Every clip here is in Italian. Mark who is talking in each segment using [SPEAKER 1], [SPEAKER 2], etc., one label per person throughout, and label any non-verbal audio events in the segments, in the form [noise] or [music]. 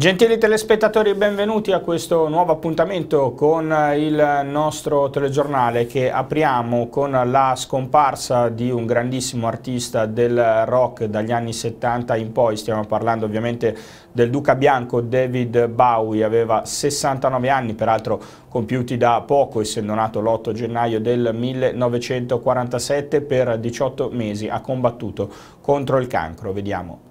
[SPEAKER 1] Gentili telespettatori, benvenuti a questo nuovo appuntamento con il nostro telegiornale che apriamo con la scomparsa di un grandissimo artista del rock dagli anni 70 in poi, stiamo parlando ovviamente del Duca Bianco, David Bowie, aveva 69 anni, peraltro compiuti da poco, essendo nato l'8 gennaio del 1947, per 18 mesi ha combattuto contro il cancro, vediamo.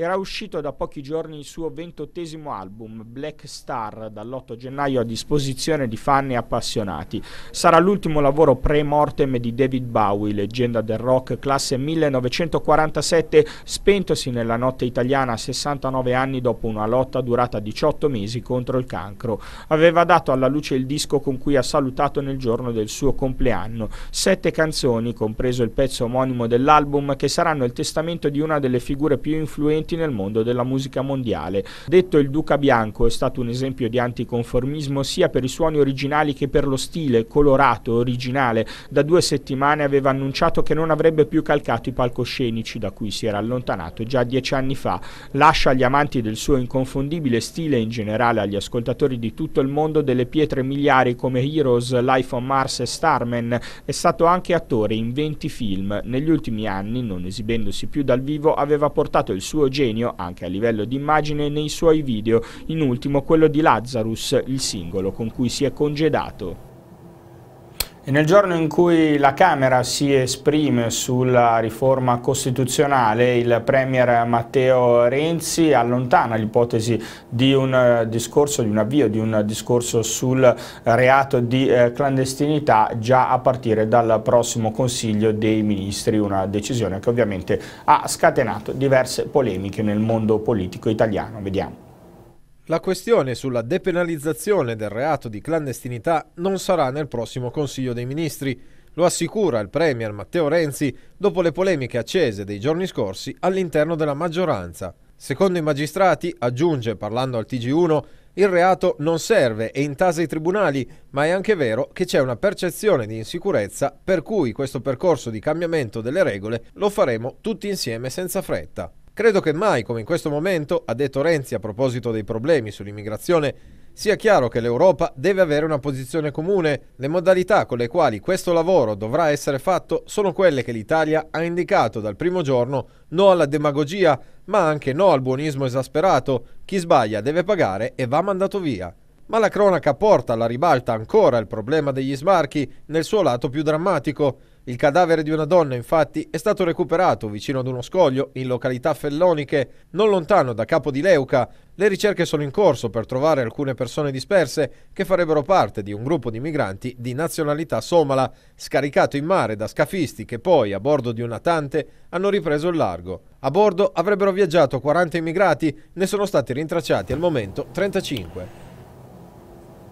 [SPEAKER 1] Era uscito da pochi giorni il suo ventottesimo album, Black Star, dall'8 gennaio a disposizione di fan e appassionati. Sarà l'ultimo lavoro pre-mortem di David Bowie, leggenda del rock classe 1947, spentosi nella notte italiana a 69 anni dopo una lotta durata 18 mesi contro il cancro. Aveva dato alla luce il disco con cui ha salutato nel giorno del suo compleanno, sette canzoni, compreso il pezzo omonimo dell'album, che saranno il testamento di una delle figure più influenti riconosciuti nel mondo della musica mondiale. Detto il Duca Bianco è stato un esempio di anticonformismo sia per i suoni originali che per lo stile colorato, originale. Da due settimane aveva annunciato che non avrebbe più calcato i palcoscenici da cui si era allontanato già dieci anni fa. Lascia agli amanti del suo inconfondibile stile e in generale agli ascoltatori di tutto il mondo delle pietre miliari come Heroes, Life on Mars e Starman. È stato anche attore in 20 film. Negli ultimi anni, non esibendosi più dal vivo, aveva portato il suo genio anche a livello di immagine nei suoi video, in ultimo quello di Lazarus, il singolo con cui si è congedato. E nel giorno in cui la Camera si esprime sulla riforma costituzionale, il Premier Matteo Renzi allontana l'ipotesi di un eh, discorso, di un avvio di un discorso sul reato di eh, clandestinità già a partire dal prossimo Consiglio dei Ministri, una decisione che ovviamente ha scatenato diverse polemiche nel mondo politico italiano. Vediamo.
[SPEAKER 2] La questione sulla depenalizzazione del reato di clandestinità non sarà nel prossimo Consiglio dei Ministri, lo assicura il Premier Matteo Renzi dopo le polemiche accese dei giorni scorsi all'interno della maggioranza. Secondo i magistrati, aggiunge parlando al TG1, il reato non serve e intasa i tribunali, ma è anche vero che c'è una percezione di insicurezza per cui questo percorso di cambiamento delle regole lo faremo tutti insieme senza fretta. Credo che mai come in questo momento, ha detto Renzi a proposito dei problemi sull'immigrazione, sia chiaro che l'Europa deve avere una posizione comune. Le modalità con le quali questo lavoro dovrà essere fatto sono quelle che l'Italia ha indicato dal primo giorno, no alla demagogia, ma anche no al buonismo esasperato. Chi sbaglia deve pagare e va mandato via. Ma la cronaca porta alla ribalta ancora il problema degli sbarchi nel suo lato più drammatico. Il cadavere di una donna, infatti, è stato recuperato vicino ad uno scoglio in località Felloniche, non lontano da Capo di Leuca. Le ricerche sono in corso per trovare alcune persone disperse che farebbero parte di un gruppo di migranti di nazionalità somala, scaricato in mare da scafisti che poi, a bordo di un natante, hanno ripreso il largo. A bordo avrebbero viaggiato 40 immigrati, ne sono stati rintracciati al momento 35.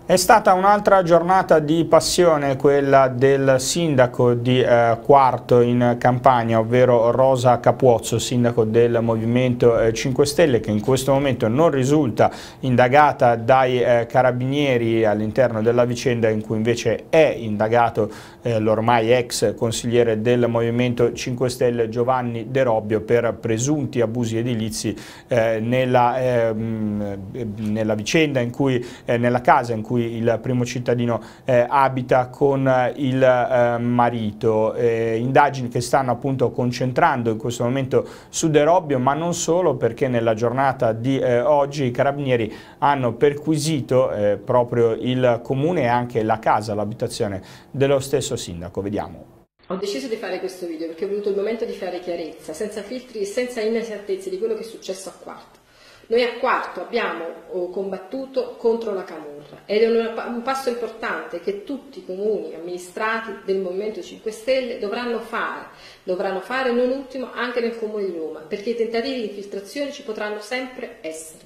[SPEAKER 1] È stata un'altra giornata di passione quella del sindaco di eh, Quarto in Campania, ovvero Rosa Capuozzo, sindaco del Movimento eh, 5 Stelle, che in questo momento non risulta indagata dai eh, carabinieri all'interno della vicenda in cui invece è indagato eh, l'ormai ex consigliere del Movimento 5 Stelle Giovanni De Robbio per presunti abusi edilizi eh, nella, mh, ehm, nella vicenda in cui, eh, nella casa in cui cui il primo cittadino eh, abita con eh, il eh, marito. Eh, indagini che stanno appunto concentrando in questo momento su De Robbio, ma non solo perché nella giornata di eh, oggi i carabinieri hanno perquisito eh, proprio il comune e anche la casa, l'abitazione dello stesso sindaco. Vediamo.
[SPEAKER 3] Ho deciso di fare questo video perché ho voluto il momento di fare chiarezza, senza filtri e senza inesattezze di quello che è successo a Quarto. Noi a quarto abbiamo oh, combattuto contro la camorra ed è un passo importante che tutti i comuni amministrati del Movimento 5 Stelle dovranno fare, dovranno fare non ultimo anche nel Comune di Roma, perché i tentativi di infiltrazione ci potranno sempre essere.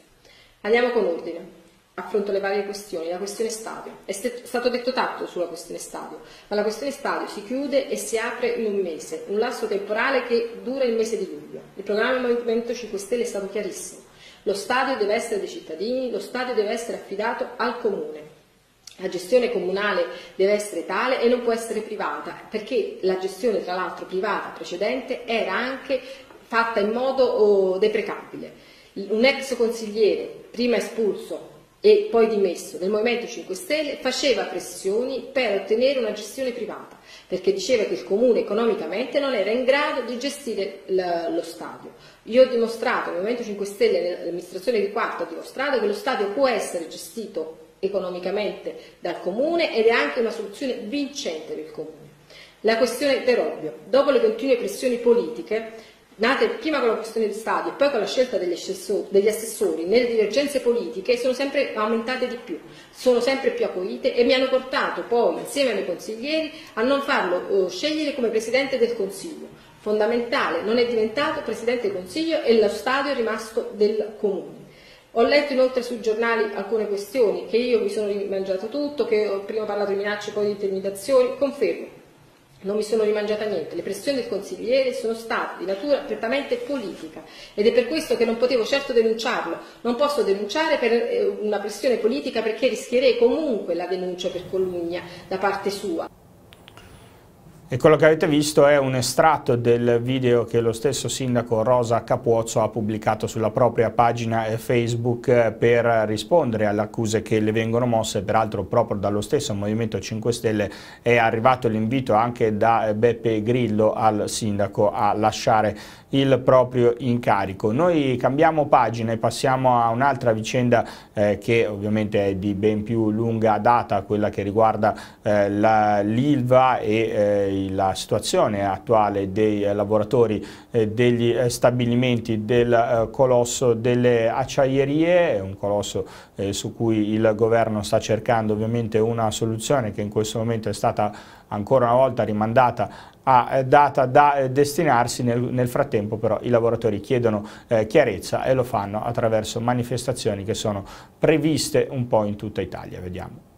[SPEAKER 3] Andiamo con ordine affronto le varie questioni, la questione stadio. È stato detto tanto sulla questione stadio, ma la questione stadio si chiude e si apre in un mese, un lasso temporale che dura il mese di luglio. Il programma del Movimento 5 Stelle è stato chiarissimo. Lo stadio deve essere dei cittadini, lo stadio deve essere affidato al comune. La gestione comunale deve essere tale e non può essere privata, perché la gestione tra l'altro privata precedente era anche fatta in modo oh, deprecabile. Un ex consigliere, prima espulso e poi dimesso del Movimento 5 Stelle, faceva pressioni per ottenere una gestione privata, perché diceva che il comune economicamente non era in grado di gestire lo stadio. Io ho dimostrato, il Movimento 5 Stelle, e l'amministrazione di Quarto ha dimostrato che lo stadio può essere gestito economicamente dal comune ed è anche una soluzione vincente per il comune. La questione Terobbio. Dopo le continue pressioni politiche, nate prima con la questione di stadio e poi con la scelta degli assessori, degli assessori, nelle divergenze politiche sono sempre aumentate di più, sono sempre più acuite e mi hanno portato poi insieme ai miei consiglieri a non farlo eh, scegliere come Presidente del Consiglio. Fondamentale, non è diventato Presidente del Consiglio e lo stadio è rimasto del Comune. Ho letto inoltre sui giornali alcune questioni, che io mi sono rimangiato tutto, che ho prima parlato di minacce, poi di intimidazioni, confermo, non mi sono rimangiata niente, le pressioni del consigliere sono state di natura prettamente politica ed è per questo che non potevo certo denunciarlo, non posso denunciare per eh, una pressione politica perché rischierei comunque la denuncia per calunnia da parte sua.
[SPEAKER 1] E quello che avete visto è un estratto del video che lo stesso sindaco Rosa Capuozzo ha pubblicato sulla propria pagina Facebook eh, per rispondere alle accuse che le vengono mosse, peraltro proprio dallo stesso Movimento 5 Stelle è arrivato l'invito anche da Beppe Grillo al sindaco a lasciare il proprio incarico. Noi cambiamo pagina e passiamo a un'altra vicenda eh, che ovviamente è di ben più lunga data, quella che riguarda eh, l'ILVA e eh, la situazione attuale dei eh, lavoratori eh, degli eh, stabilimenti del colosso delle acciaierie, un colosso su cui il governo sta cercando ovviamente una soluzione che in questo momento è stata ancora una volta rimandata a data da destinarsi, nel, nel frattempo però i lavoratori chiedono eh, chiarezza e lo fanno attraverso manifestazioni che sono previste un po' in tutta Italia. Vediamo.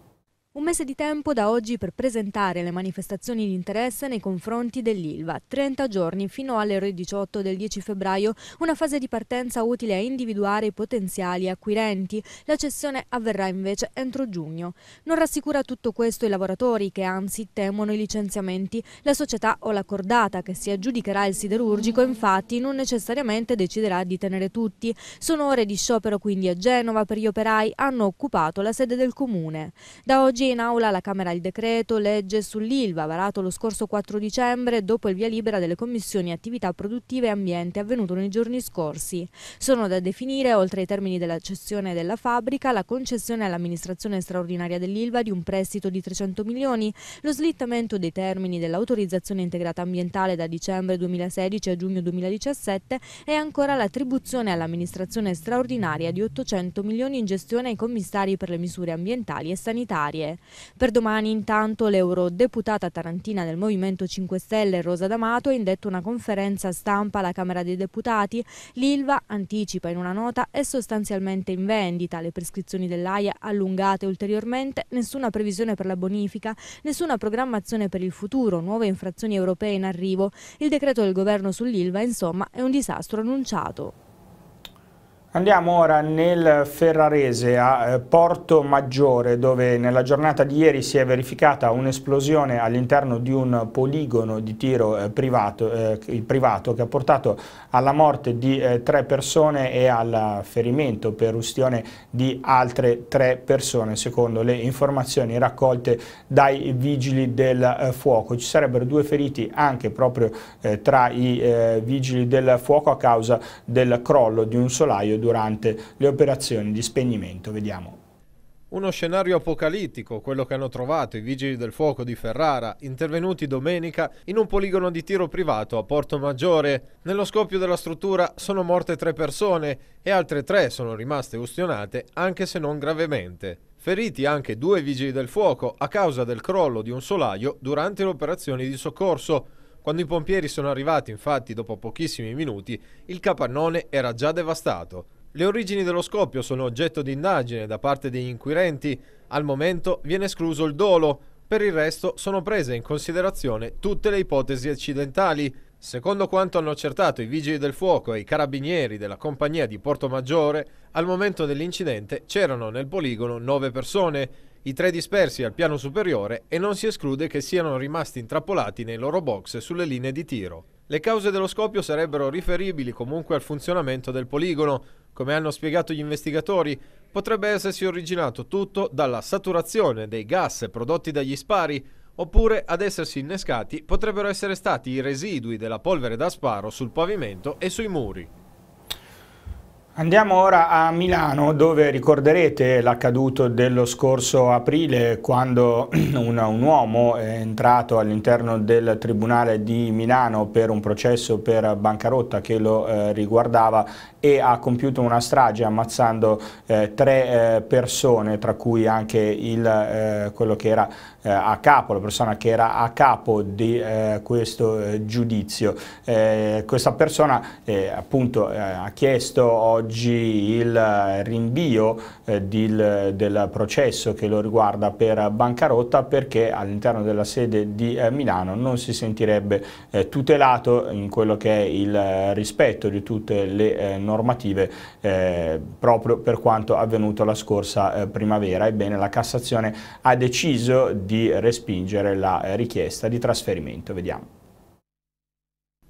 [SPEAKER 4] Un mese di tempo da oggi per presentare le manifestazioni di interesse nei confronti dell'ILVA, 30 giorni fino alle ore 18 del 10 febbraio, una fase di partenza utile a individuare i potenziali acquirenti. La cessione avverrà invece entro giugno. Non rassicura tutto questo i lavoratori che anzi temono i licenziamenti. La società o l'accordata che si aggiudicherà il siderurgico infatti non necessariamente deciderà di tenere tutti. Sono ore di sciopero quindi a Genova per gli operai hanno occupato la sede del comune. Da oggi Oggi in aula alla Camera il decreto legge sull'ILVA varato lo scorso 4 dicembre dopo il via libera delle commissioni attività produttive e ambiente avvenuto nei giorni scorsi. Sono da definire, oltre ai termini della cessione della fabbrica, la concessione all'amministrazione straordinaria dell'ILVA di un prestito di 300 milioni, lo slittamento dei termini dell'autorizzazione integrata ambientale da dicembre 2016 a giugno 2017 e ancora l'attribuzione all'amministrazione straordinaria di 800 milioni in gestione ai commissari per le misure ambientali e sanitarie. Per domani intanto l'eurodeputata tarantina del Movimento 5 Stelle Rosa D'Amato ha indetto una conferenza stampa alla Camera dei Deputati. L'Ilva anticipa in una nota è sostanzialmente in vendita, le prescrizioni dell'AIA allungate ulteriormente, nessuna previsione per la bonifica, nessuna programmazione per il futuro, nuove infrazioni europee in arrivo. Il decreto del governo sull'Ilva insomma è un disastro annunciato.
[SPEAKER 1] Andiamo ora nel Ferrarese a eh, Porto Maggiore dove nella giornata di ieri si è verificata un'esplosione all'interno di un poligono di tiro eh, privato, eh, privato, che ha portato alla morte di eh, tre persone e al ferimento per ustione di altre tre persone secondo le informazioni raccolte dai vigili del eh, fuoco. Ci sarebbero due feriti anche proprio eh, tra i vigili del fuoco a causa del crollo di un solaio durante le operazioni di spegnimento. Vediamo.
[SPEAKER 2] Uno scenario apocalittico, quello che hanno trovato i vigili del fuoco di Ferrara, intervenuti domenica in un poligono di tiro privato a Porto Maggiore. Nello scoppio della struttura sono morte tre persone e altre tre sono rimaste ustionate, anche se non gravemente. Feriti anche due vigili del fuoco a causa del crollo di un solaio durante le operazioni di soccorso. Quando i pompieri sono arrivati, infatti, dopo pochissimi minuti, il capannone era già devastato. Le origini dello scoppio sono oggetto di indagine da parte degli inquirenti. Al momento viene escluso il dolo. Per il resto sono prese in considerazione tutte le ipotesi accidentali. Secondo quanto hanno accertato i vigili del fuoco e i carabinieri della compagnia di Porto Maggiore, al momento dell'incidente c'erano nel poligono nove persone i tre dispersi al piano superiore e non si esclude che siano rimasti intrappolati nei loro box sulle linee di tiro. Le cause dello scoppio sarebbero riferibili comunque al funzionamento del poligono. Come hanno spiegato gli investigatori, potrebbe essersi originato tutto dalla saturazione dei gas prodotti dagli spari, oppure ad essersi innescati potrebbero essere stati i residui della polvere da sparo sul pavimento e sui muri.
[SPEAKER 1] Andiamo ora a Milano dove ricorderete l'accaduto dello scorso aprile quando [clears throat] un, un uomo è entrato all'interno del Tribunale di Milano per un processo per bancarotta che lo eh, riguardava e ha compiuto una strage ammazzando eh, tre eh, persone tra cui anche il, eh, quello che era eh, a capo, la persona che era a capo di eh, questo giudizio. questa persona appunto ha chiesto oggi oggi il rinvio eh, di, del processo che lo riguarda per bancarotta perché all'interno della sede di eh, Milano non si sentirebbe eh, tutelato in quello che è il rispetto di tutte le eh, normative eh, proprio per quanto avvenuto la scorsa eh, primavera. Ebbene la Cassazione ha deciso di respingere la richiesta di trasferimento. Vediamo.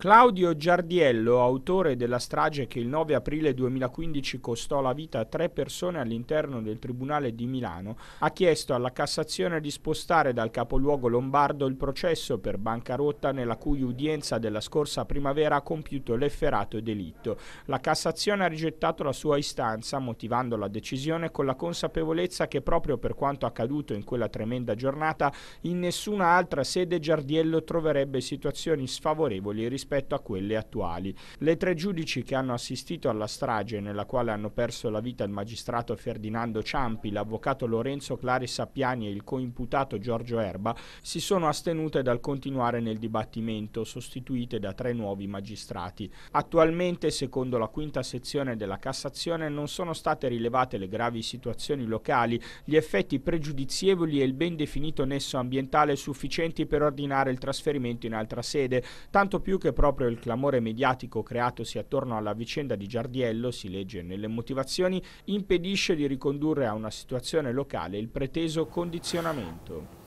[SPEAKER 1] Claudio Giardiello, autore della strage che il 9 aprile 2015 costò la vita a tre persone all'interno del Tribunale di Milano, ha chiesto alla Cassazione di spostare dal capoluogo lombardo il processo per bancarotta nella cui udienza della scorsa primavera ha compiuto l'efferato delitto. La Cassazione ha rigettato la sua istanza, motivando la decisione con la consapevolezza che proprio per quanto accaduto in quella tremenda giornata, in nessuna altra sede Giardiello troverebbe situazioni sfavorevoli rispetto rispetto a quelle attuali. Le tre giudici che hanno assistito alla strage nella quale hanno perso la vita il magistrato Ferdinando Ciampi, l'avvocato Lorenzo Clari Sappiani e il coimputato Giorgio Erba si sono astenute dal continuare nel dibattimento, sostituite da tre nuovi magistrati. Attualmente, secondo la quinta sezione della Cassazione, non sono state rilevate le gravi situazioni locali, gli effetti pregiudizievoli e il ben definito nesso ambientale sufficienti per ordinare il trasferimento in altra sede, tanto più che proprio il clamore mediatico creatosi attorno alla vicenda di Giardiello, si legge nelle motivazioni, impedisce di ricondurre a una situazione locale il preteso condizionamento.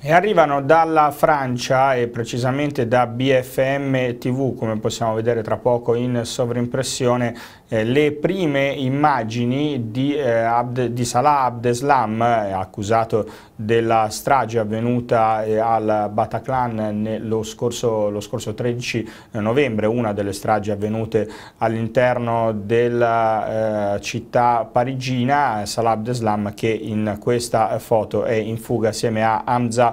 [SPEAKER 1] E arrivano dalla Francia e precisamente da BFM TV, come possiamo vedere tra poco in sovrimpressione, eh, le prime immagini di, eh, Abd, di Salah Abdeslam, eh, accusato della strage avvenuta eh, al Bataclan lo scorso, lo, scorso, 13 novembre, una delle stragi avvenute all'interno della città parigina, Salah Abdeslam che in questa foto è in fuga assieme a Hamza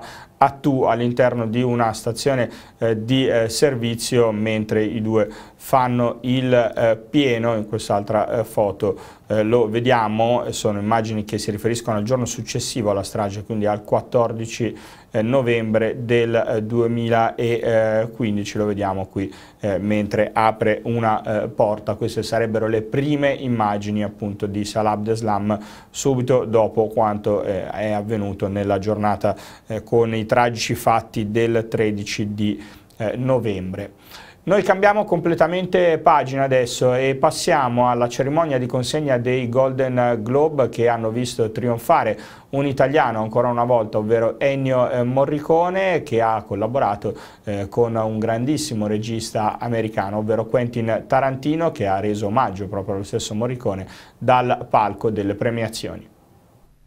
[SPEAKER 1] tu all'interno di una stazione eh, di eh, servizio mentre i due fanno il eh, pieno in quest'altra eh, foto eh, lo vediamo sono immagini che si riferiscono al giorno successivo alla strage quindi al 14 eh, novembre del 2015, eh, eh, lo vediamo qui mentre apre una porta, queste sarebbero le prime immagini appunto di Salah Abdeslam subito dopo quanto è avvenuto nella giornata con i tragici fatti del 13 di novembre. Noi cambiamo completamente pagina adesso e passiamo alla cerimonia di consegna dei Golden Globe che hanno visto trionfare un italiano ancora una volta, ovvero Ennio eh, Morricone che ha collaborato eh, con un grandissimo regista americano, ovvero Quentin Tarantino che ha reso omaggio proprio allo stesso Morricone dal palco delle premiazioni.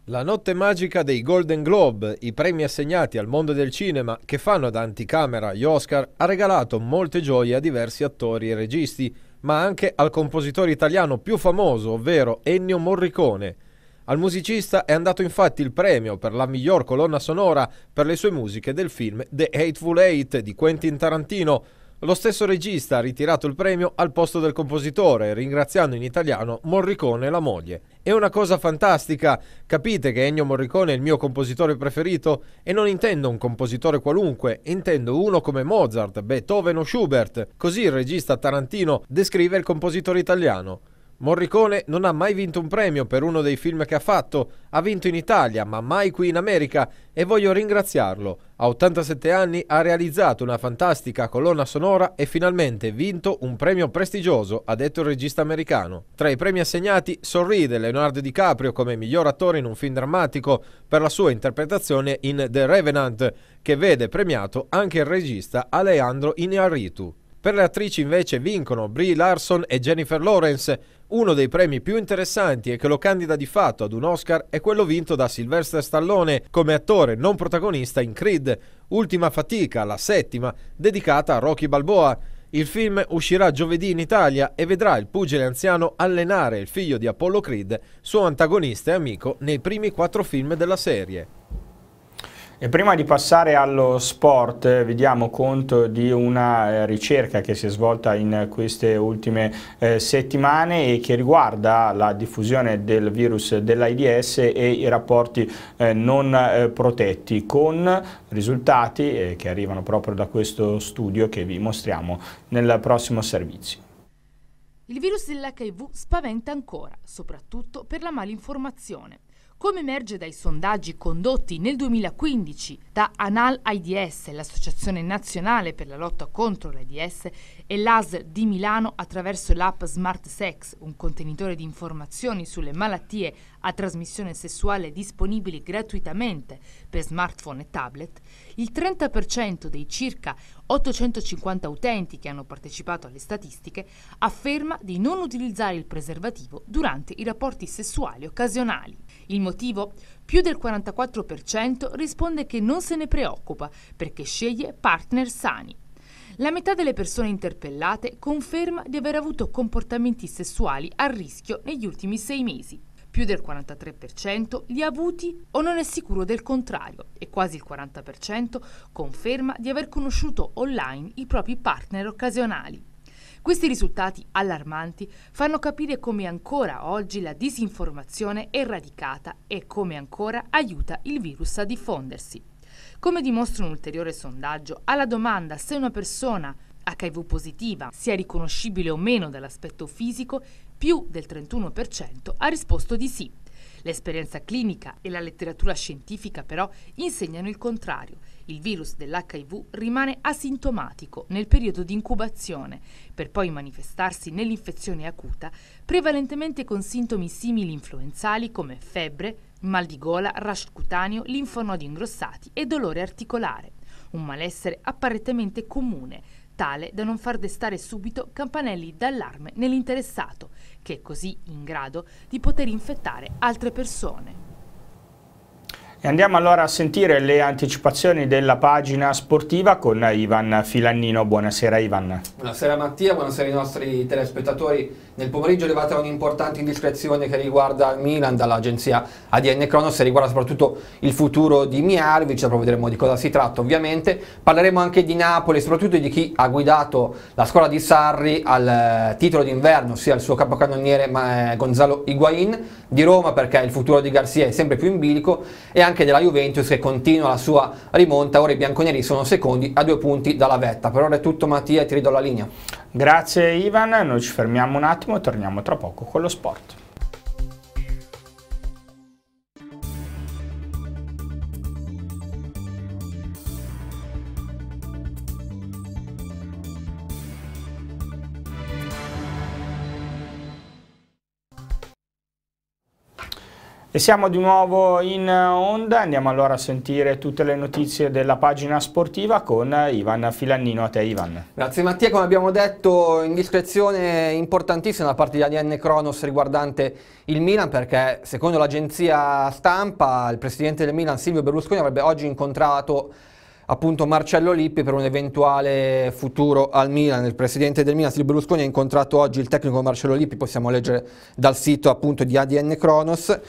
[SPEAKER 2] La notte magica dei Golden Globe, i premi assegnati al mondo del cinema che fanno da anticamera agli Oscar, ha regalato molte gioie a diversi attori e registi, ma anche al compositore italiano più famoso, ovvero Ennio Morricone. Al musicista è andato infatti il premio per la miglior colonna sonora per le sue musiche del film The Hateful Eight di Quentin Tarantino. Lo stesso regista ha ritirato il premio al posto del compositore, ringraziando in italiano Morricone e la moglie. È una cosa fantastica. Capite che Ennio Morricone è il mio compositore preferito e non intendo un compositore qualunque, intendo uno come Mozart, Beethoven o Schubert. Così il regista Tarantino descrive il compositore italiano. Morricone non ha mai vinto un premio per uno dei film che ha fatto, ha vinto in Italia ma mai qui in America e voglio ringraziarlo. A 87 anni ha realizzato una fantastica colonna sonora e finalmente vinto un premio prestigioso, ha detto il regista americano. Tra i premi assegnati sorride Leonardo DiCaprio come miglior attore in un film drammatico per la sua interpretazione in The Revenant, che vede premiato anche il regista Alejandro Iñárritu. Per le attrici invece vincono Brie Larson e Jennifer Lawrence. Uno dei premi più interessanti e che lo candida di fatto ad un Oscar è quello vinto da Sylvester Stallone come attore non protagonista in Creed, ultima fatica, la settima, dedicata a Rocky Balboa. Il film uscirà giovedì in Italia e vedrà il pugile anziano allenare il figlio di Apollo Creed, suo antagonista e amico, nei primi quattro film della serie.
[SPEAKER 1] E prima di passare allo sport vi diamo conto di una eh, ricerca che si è svolta in queste ultime eh, settimane e che riguarda la diffusione del virus dell'AIDS e i rapporti eh, non eh, protetti con risultati eh, che arrivano proprio da questo studio che vi mostriamo nel prossimo servizio.
[SPEAKER 5] Il virus dell'HIV spaventa ancora, soprattutto per la malinformazione. Come emerge dai sondaggi condotti nel 2015 da Anal AIDS, l'Associazione Nazionale per la lotta contro l'AIDS, e l'AS di Milano attraverso l'app Smart Sex, un contenitore di informazioni sulle malattie a trasmissione sessuale disponibili gratuitamente per smartphone e tablet, il 30% dei circa 850 utenti che hanno partecipato alle statistiche afferma di non utilizzare il preservativo durante i rapporti sessuali occasionali. Il motivo? Più del 44% risponde che non se ne preoccupa perché sceglie partner sani. La metà delle persone interpellate conferma di aver avuto comportamenti sessuali a rischio negli ultimi sei mesi. Più del 43% li ha avuti o non è sicuro del contrario e quasi il 40% conferma di aver conosciuto online i propri partner occasionali. Questi risultati allarmanti fanno capire come ancora oggi la disinformazione è radicata e come ancora aiuta il virus a diffondersi. Come dimostra un ulteriore sondaggio, alla domanda se una persona HIV positiva sia riconoscibile o meno dall'aspetto fisico, più del 31% ha risposto di sì. L'esperienza clinica e la letteratura scientifica però insegnano il contrario. Il virus dell'HIV rimane asintomatico nel periodo di incubazione, per poi manifestarsi nell'infezione acuta, prevalentemente con sintomi simili influenzali come febbre, mal di gola, rash cutaneo, linfonodi ingrossati e dolore articolare, un malessere apparentemente comune, tale da non far destare subito campanelli d'allarme nell'interessato, che è così in grado di poter infettare altre persone
[SPEAKER 1] andiamo allora a sentire le anticipazioni della pagina sportiva con Ivan Filannino. Buonasera Ivan.
[SPEAKER 6] Buonasera Mattia, buonasera ai nostri telespettatori. Nel pomeriggio è arrivata un'importante indiscrezione che riguarda Milan dall'agenzia ADN Cronos e riguarda soprattutto il futuro di Miarvic, dopo vedremo di cosa si tratta ovviamente. Parleremo anche di Napoli, soprattutto di chi ha guidato la scuola di Sarri al eh, titolo d'inverno, ossia il suo capocannoniere eh, Gonzalo Higuain, di Roma perché il futuro di Garcia è sempre più in bilico e anche anche della Juventus che continua la sua rimonta, ora i bianconeri sono secondi a due punti dalla vetta. Per ora è tutto
[SPEAKER 1] Mattia ti ridò la linea. Grazie Ivan, noi ci fermiamo un attimo e torniamo tra poco con lo sport. E siamo di nuovo in eh, onda, andiamo allora a sentire tutte le notizie della pagina sportiva con Ivan Filannino. A te Ivan.
[SPEAKER 6] Grazie Mattia, come abbiamo detto indiscrezione importantissima da parte di ADN Kronos riguardante il Milan perché secondo l'agenzia stampa il presidente del Milan Silvio Berlusconi avrebbe oggi incontrato appunto Marcello Lippi per un eventuale futuro al Milan. Il presidente del Milan, Silvio Berlusconi, ha incontrato oggi il tecnico Marcello Lippi, possiamo leggere dal sito appunto di ADN Kronos.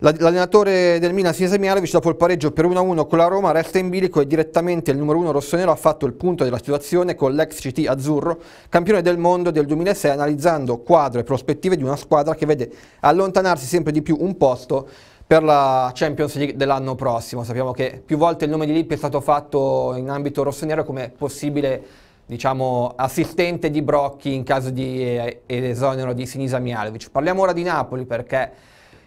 [SPEAKER 6] L'allenatore del Milan, Sinisa Mialovic, dopo il pareggio per 1-1 con la Roma, resta in bilico e direttamente il numero 1 rossonero ha fatto il punto della situazione con l'ex CT azzurro, campione del mondo del 2006, analizzando quadro e prospettive di una squadra che vede allontanarsi sempre di più un posto per la Champions League dell'anno prossimo. Sappiamo che più volte il nome di Lippi è stato fatto in ambito rossonero come possibile diciamo, assistente di Brocchi in caso di eh, esonero di Sinisa Mialovic. Parliamo ora di Napoli perché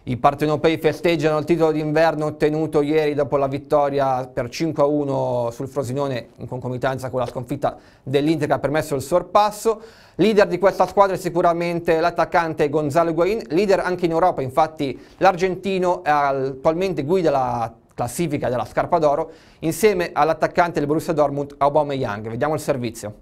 [SPEAKER 6] i partenopei festeggiano il titolo d'inverno ottenuto ieri dopo la vittoria per 5-1 sul Frosinone in concomitanza con la sconfitta dell'Inter che ha permesso il sorpasso. Leader di questa squadra è sicuramente l'attaccante Gonzalo Higuain, leader anche in Europa, infatti l'argentino attualmente guida la classifica della Scarpa d'Oro insieme all'attaccante del Borussia Dortmund Aubameyang. Vediamo il servizio.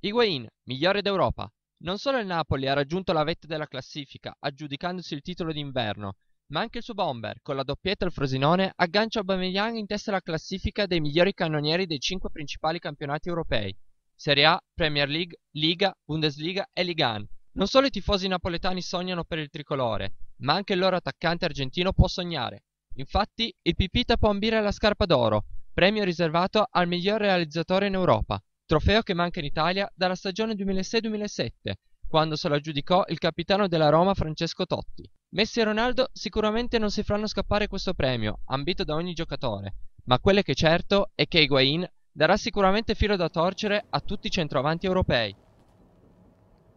[SPEAKER 6] Higuain, migliore d'Europa, non solo il Napoli ha raggiunto la vetta della classifica, aggiudicandosi il titolo d'inverno, ma anche il suo bomber, con la doppietta al Frosinone, aggancia Aubameyang in testa alla classifica dei migliori cannonieri dei cinque principali campionati europei, Serie A, Premier League, Liga, Bundesliga e Ligan. Non solo i tifosi napoletani sognano per il tricolore, ma anche il loro attaccante argentino può sognare. Infatti, il Pipita può ambire la scarpa d'oro, premio riservato al miglior realizzatore in Europa trofeo che manca in Italia dalla stagione 2006-2007, quando se lo aggiudicò il capitano della Roma Francesco Totti. Messi e Ronaldo sicuramente non si faranno scappare questo premio, ambito da ogni giocatore, ma quello che è certo è che Higuain darà sicuramente filo da torcere a tutti i centravanti europei.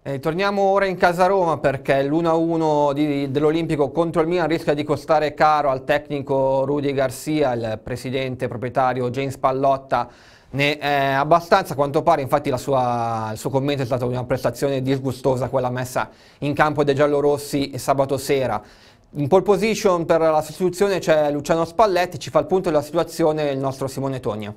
[SPEAKER 6] E torniamo ora in casa Roma perché l'1-1 dell'Olimpico contro il Milan rischia di costare caro al tecnico Rudy Garcia, il presidente proprietario James Pallotta ne è eh, abbastanza, a quanto pare, infatti sua, il suo commento è stata una prestazione disgustosa quella messa in campo dai giallorossi sabato sera. In pole position per la sostituzione c'è Luciano Spalletti, ci fa il
[SPEAKER 7] punto della situazione il nostro Simone Tonio.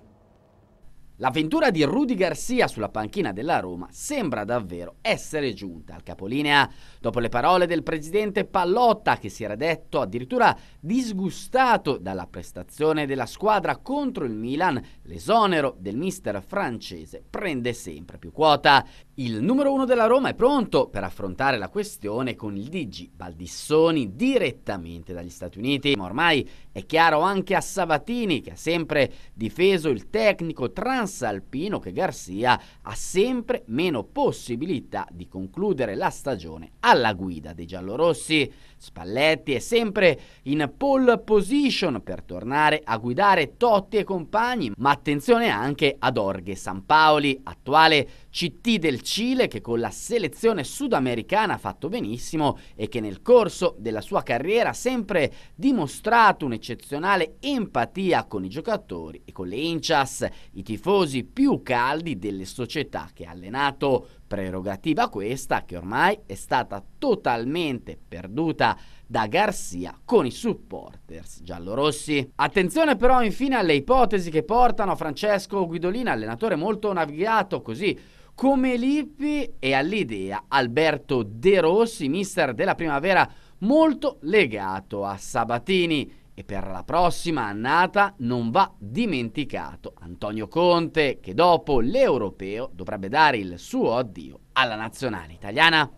[SPEAKER 7] L'avventura di Rudy Garcia sulla panchina della Roma sembra davvero essere giunta al capolinea. Dopo le parole del presidente Pallotta, che si era detto addirittura disgustato dalla prestazione della squadra contro il Milan, l'esonero del mister francese prende sempre più quota. Il numero uno della Roma è pronto per affrontare la questione con il Digi Baldissoni direttamente dagli Stati Uniti. Ma ormai è chiaro anche a Sabatini, che ha sempre difeso il tecnico trans Alpino che Garcia ha sempre meno possibilità di concludere la stagione alla guida dei giallorossi. Spalletti è sempre in pole position per tornare a guidare Totti e compagni, ma attenzione anche ad Orghe San Paoli, attuale CT del Cile che con la selezione sudamericana ha fatto benissimo e che nel corso della sua carriera ha sempre dimostrato un'eccezionale empatia con i giocatori e con le Inchas, i tifosi più caldi delle società che ha allenato prerogativa questa che ormai è stata totalmente perduta da Garcia con i supporters giallorossi. Attenzione però infine alle ipotesi che portano Francesco Guidolina, allenatore molto navigato così come Lippi e all'idea Alberto De Rossi, mister della primavera molto legato a Sabatini e per la prossima annata non va dimenticato Antonio Conte che dopo l'europeo dovrebbe dare il suo addio alla nazionale italiana.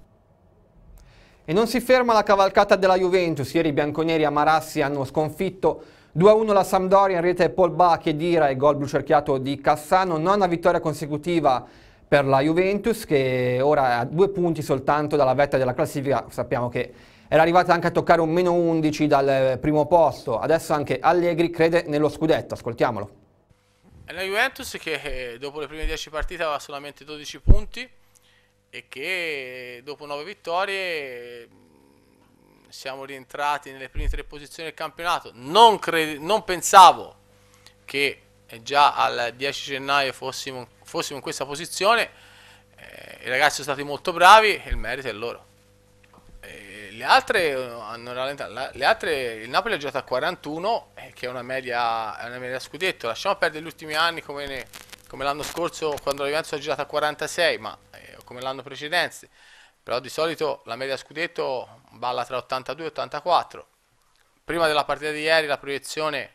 [SPEAKER 7] E non si
[SPEAKER 6] ferma la cavalcata della Juventus, ieri i bianconeri a Marassi hanno sconfitto 2-1 la Sampdoria in rete Paul Bach e Dira e gol blucerchiato di Cassano, nona vittoria consecutiva per la Juventus che ora ha due punti soltanto dalla vetta della classifica, sappiamo che era arrivata anche a toccare un meno 11 dal eh, primo posto, adesso anche Allegri crede nello scudetto, ascoltiamolo.
[SPEAKER 8] È eh, una Juventus che eh, dopo le prime 10 partite aveva solamente 12 punti e che dopo 9 vittorie mm, siamo rientrati nelle prime tre posizioni del campionato. Non, non pensavo che già al 10 gennaio fossimo, fossimo in questa posizione, eh, i ragazzi sono stati molto bravi e il merito è loro le altre eh, hanno rallentato. Le altre, il Napoli ha giocato a 41, eh, che è una media, è una media scudetto. Lasciamo perdere gli ultimi anni come, ne, come l'anno scorso, quando la Juventus ha giocato a 46, ma eh, come l'anno precedente. Però di solito la media scudetto balla tra 82 e 84. Prima della partita di ieri la proiezione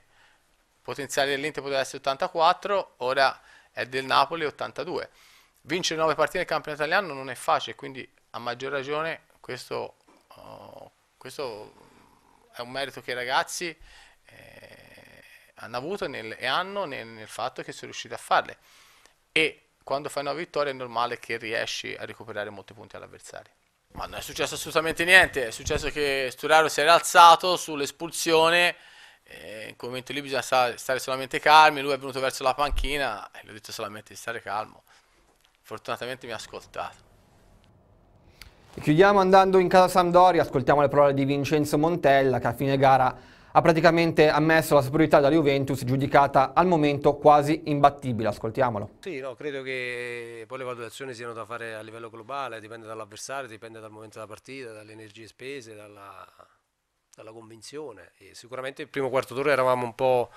[SPEAKER 8] potenziale dell'Inter poteva essere 84, ora è del Napoli 82. Vincere 9 partite nel campionato italiano non è facile, quindi a maggior ragione questo Oh, questo è un merito che i ragazzi eh, hanno avuto nel, e hanno nel, nel, fatto che sono riusciti a farle. E quando fai una vittoria è normale che riesci a recuperare molti punti all'avversario. Ma non è successo assolutamente niente, è successo che Sturaro si è rialzato sull'espulsione. Eh, in quel momento lì bisogna stare solamente calmi. Lui è venuto verso la panchina e gli ho detto solamente di stare calmo. Fortunatamente mi ha ascoltato.
[SPEAKER 6] Chiudiamo andando in casa Sampdoria, ascoltiamo le parole di Vincenzo Montella che a fine gara ha praticamente ammesso la superiorità della Juventus giudicata al momento quasi imbattibile, ascoltiamolo.
[SPEAKER 9] Sì, no, credo che poi le valutazioni siano da fare a livello globale, dipende dall'avversario, dipende dal momento della partita, dalle energie spese, dalla, dalla convinzione. E sicuramente il primo quarto d'ora eravamo un po'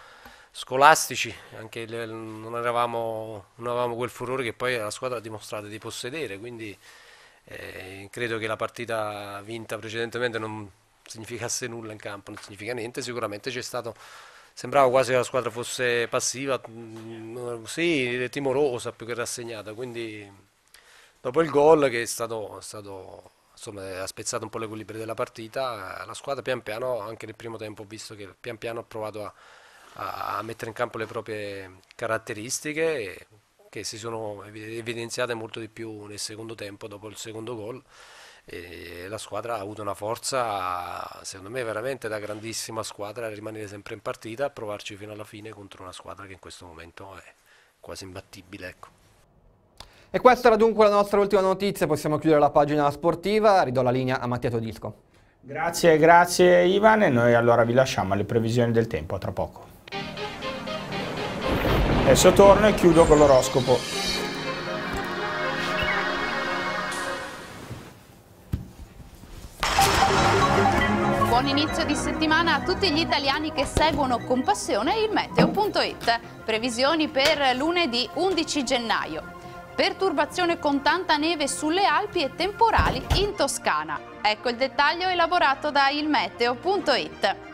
[SPEAKER 9] scolastici, anche non, eravamo, non avevamo quel furore che poi la squadra ha dimostrato di possedere, quindi eh, credo che la partita vinta precedentemente non significasse nulla in campo, non significa niente, sicuramente c'è stato sembrava quasi che la squadra fosse passiva, mm, sì, timorosa più che rassegnata, quindi dopo il gol che è stato, è stato insomma, ha spezzato un po' l'equilibrio della partita, la squadra pian piano, anche nel primo tempo visto che pian piano ha provato a, a mettere in campo le proprie caratteristiche, che si sono evidenziate molto di più nel secondo tempo dopo il secondo gol e la squadra ha avuto una forza secondo me veramente da grandissima squadra a rimanere sempre in partita a provarci fino alla fine contro una squadra che in questo momento è quasi imbattibile ecco.
[SPEAKER 6] E questa era dunque la nostra ultima notizia, possiamo chiudere la pagina sportiva, ridò la linea a Mattia Todisco.
[SPEAKER 1] Grazie, grazie Ivan e noi allora vi lasciamo alle previsioni del tempo, a tra poco. Adesso torno e chiudo con l'oroscopo.
[SPEAKER 10] Buon inizio di settimana a tutti gli italiani che seguono con passione il meteo.it. Previsioni per lunedì 11 gennaio. Perturbazione con tanta neve sulle Alpi e temporali in Toscana. Ecco il dettaglio elaborato da ilmeteo.it.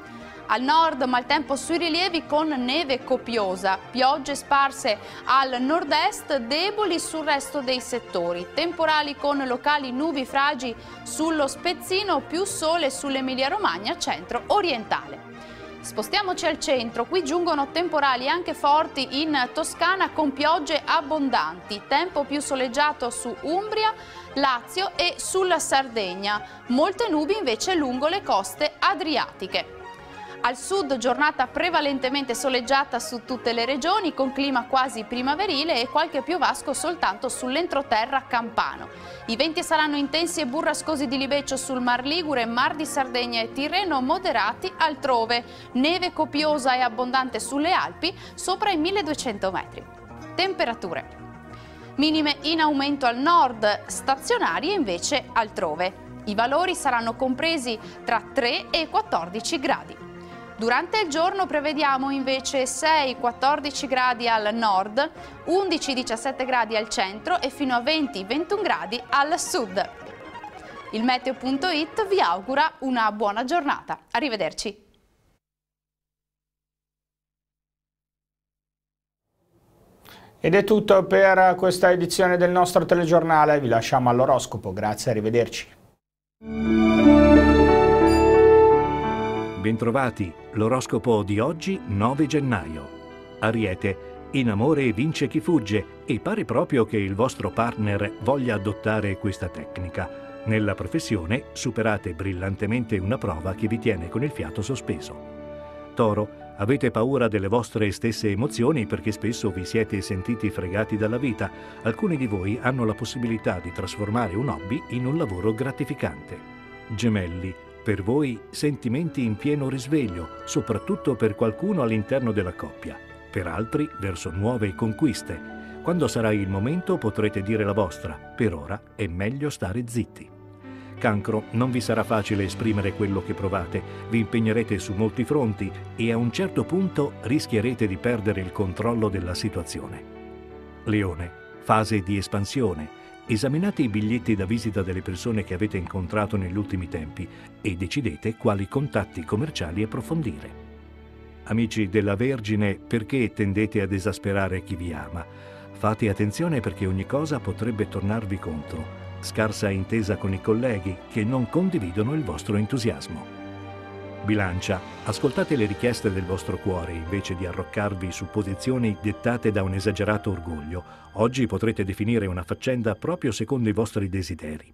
[SPEAKER 10] Al nord maltempo sui rilievi con neve copiosa, piogge sparse al nord-est, deboli sul resto dei settori, temporali con locali nubi fragi sullo Spezzino, più sole sull'Emilia Romagna centro-orientale. Spostiamoci al centro, qui giungono temporali anche forti in Toscana con piogge abbondanti, tempo più soleggiato su Umbria, Lazio e sulla Sardegna, molte nubi invece lungo le coste adriatiche. Al sud giornata prevalentemente soleggiata su tutte le regioni con clima quasi primaverile e qualche piovasco soltanto sull'entroterra campano. I venti saranno intensi e burrascosi di libeccio sul Mar Ligure, Mar di Sardegna e Tirreno moderati altrove. Neve copiosa e abbondante sulle Alpi sopra i 1200 metri. Temperature. Minime in aumento al nord, stazionarie invece altrove. I valori saranno compresi tra 3 e 14 gradi. Durante il giorno prevediamo invece 6-14 gradi al nord, 11-17 gradi al centro e fino a 20-21 gradi al sud. Il meteo.it vi augura una buona giornata. Arrivederci.
[SPEAKER 1] Ed è tutto per questa edizione del nostro telegiornale. Vi lasciamo all'oroscopo. Grazie, arrivederci.
[SPEAKER 11] Bentrovati, l'oroscopo di oggi 9 gennaio. Ariete, in amore vince chi fugge e pare proprio che il vostro partner voglia adottare questa tecnica. Nella professione superate brillantemente una prova che vi tiene con il fiato sospeso. Toro, avete paura delle vostre stesse emozioni perché spesso vi siete sentiti fregati dalla vita. Alcuni di voi hanno la possibilità di trasformare un hobby in un lavoro gratificante. Gemelli, per voi sentimenti in pieno risveglio, soprattutto per qualcuno all'interno della coppia, per altri verso nuove conquiste. Quando sarà il momento potrete dire la vostra, per ora è meglio stare zitti. Cancro, non vi sarà facile esprimere quello che provate, vi impegnerete su molti fronti e a un certo punto rischierete di perdere il controllo della situazione. Leone, fase di espansione Esaminate i biglietti da visita delle persone che avete incontrato negli ultimi tempi e decidete quali contatti commerciali approfondire. Amici della Vergine, perché tendete ad esasperare chi vi ama? Fate attenzione perché ogni cosa potrebbe tornarvi contro. Scarsa intesa con i colleghi che non condividono il vostro entusiasmo. Bilancia, ascoltate le richieste del vostro cuore invece di arroccarvi su posizioni dettate da un esagerato orgoglio. Oggi potrete definire una faccenda proprio secondo i vostri desideri.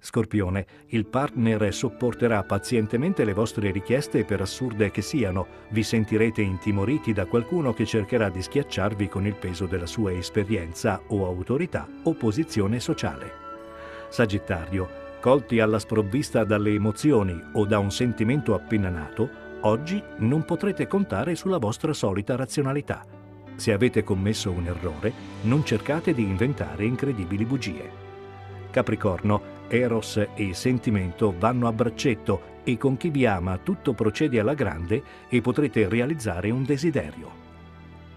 [SPEAKER 11] Scorpione, il partner sopporterà pazientemente le vostre richieste per assurde che siano, vi sentirete intimoriti da qualcuno che cercherà di schiacciarvi con il peso della sua esperienza o autorità o posizione sociale. Sagittario, colti alla sprovvista dalle emozioni o da un sentimento appena nato, oggi non potrete contare sulla vostra solita razionalità. Se avete commesso un errore, non cercate di inventare incredibili bugie. Capricorno, Eros e sentimento vanno a braccetto e con chi vi ama tutto procede alla grande e potrete realizzare un desiderio.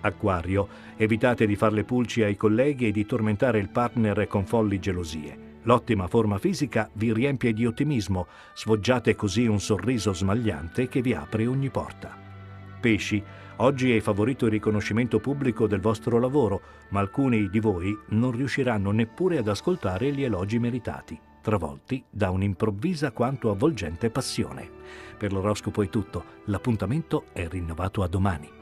[SPEAKER 11] Acquario, evitate di far le pulci ai colleghi e di tormentare il partner con folli gelosie. L'ottima forma fisica vi riempie di ottimismo, sfoggiate così un sorriso smagliante che vi apre ogni porta. Pesci, oggi è favorito il riconoscimento pubblico del vostro lavoro, ma alcuni di voi non riusciranno neppure ad ascoltare gli elogi meritati, travolti da un'improvvisa quanto avvolgente passione. Per l'oroscopo è tutto, l'appuntamento è rinnovato a domani.